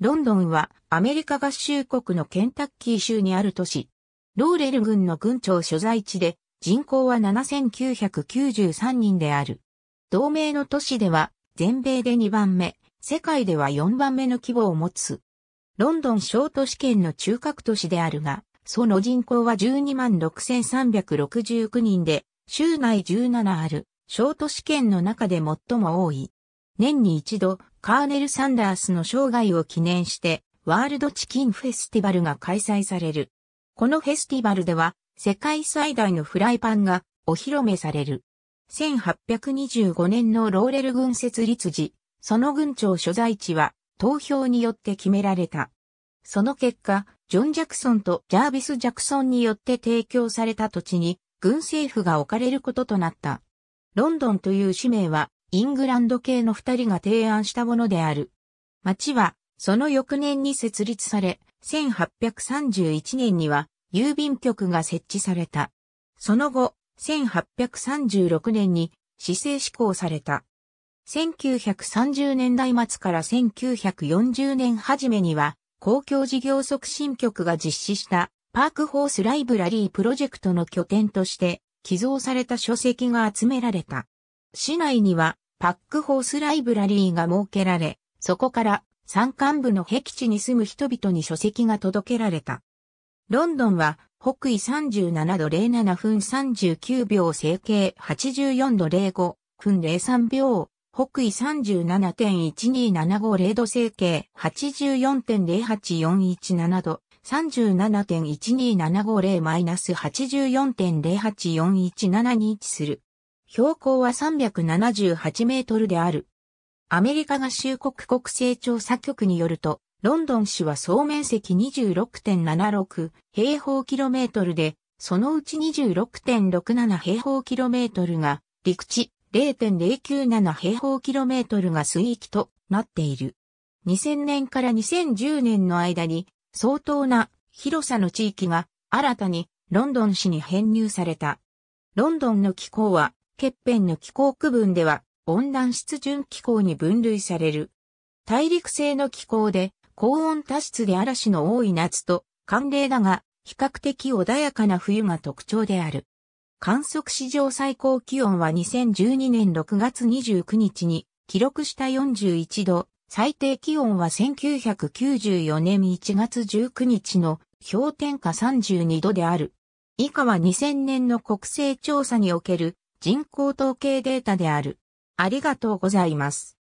ロンドンはアメリカ合衆国のケンタッキー州にある都市。ローレル軍の軍庁所在地で人口は7993人である。同盟の都市では全米で2番目、世界では4番目の規模を持つ。ロンドン小都市圏の中核都市であるが、その人口は12万6369人で、州内17ある小都市圏の中で最も多い。年に一度、カーネル・サンダースの生涯を記念して、ワールドチキンフェスティバルが開催される。このフェスティバルでは、世界最大のフライパンがお披露目される。1825年のローレル軍設立時、その軍庁所在地は投票によって決められた。その結果、ジョン・ジャクソンとジャービス・ジャクソンによって提供された土地に軍政府が置かれることとなった。ロンドンという使命はイングランド系の二人が提案したものである。町は、その翌年に設立され、1831年には郵便局が設置された。その後、1836年に市政施行された。1930年代末から1940年初めには、公共事業促進局が実施したパークホースライブラリープロジェクトの拠点として寄贈された書籍が集められた。市内にはパックホースライブラリーが設けられ、そこから山間部の壁地に住む人々に書籍が届けられた。ロンドンは北緯37度07分39秒整形84度05分03秒、北緯37.12750度整形84.08417度、37.12750-84.08417に位置する。標高は378メートルである。アメリカ合衆国国勢調査局によると、ロンドン市は総面積26.76平方キロメートルで、そのうち26.67平方キロメートルが陸地0.097平方キロメートルが水域となっている。2000年から2010年の間に相当な広さの地域が新たにロンドン市に編入された。ロンドンの気候は欠片の気候区分では温暖湿潤気候に分類される。大陸性の気候で高温多湿で嵐の多い夏と寒冷だが比較的穏やかな冬が特徴である。観測史上最高気温は2012年6月29日に記録した41度、最低気温は1994年1月19日の氷点下32度である。以下は2000年の国勢調査における人口統計データである。ありがとうございます。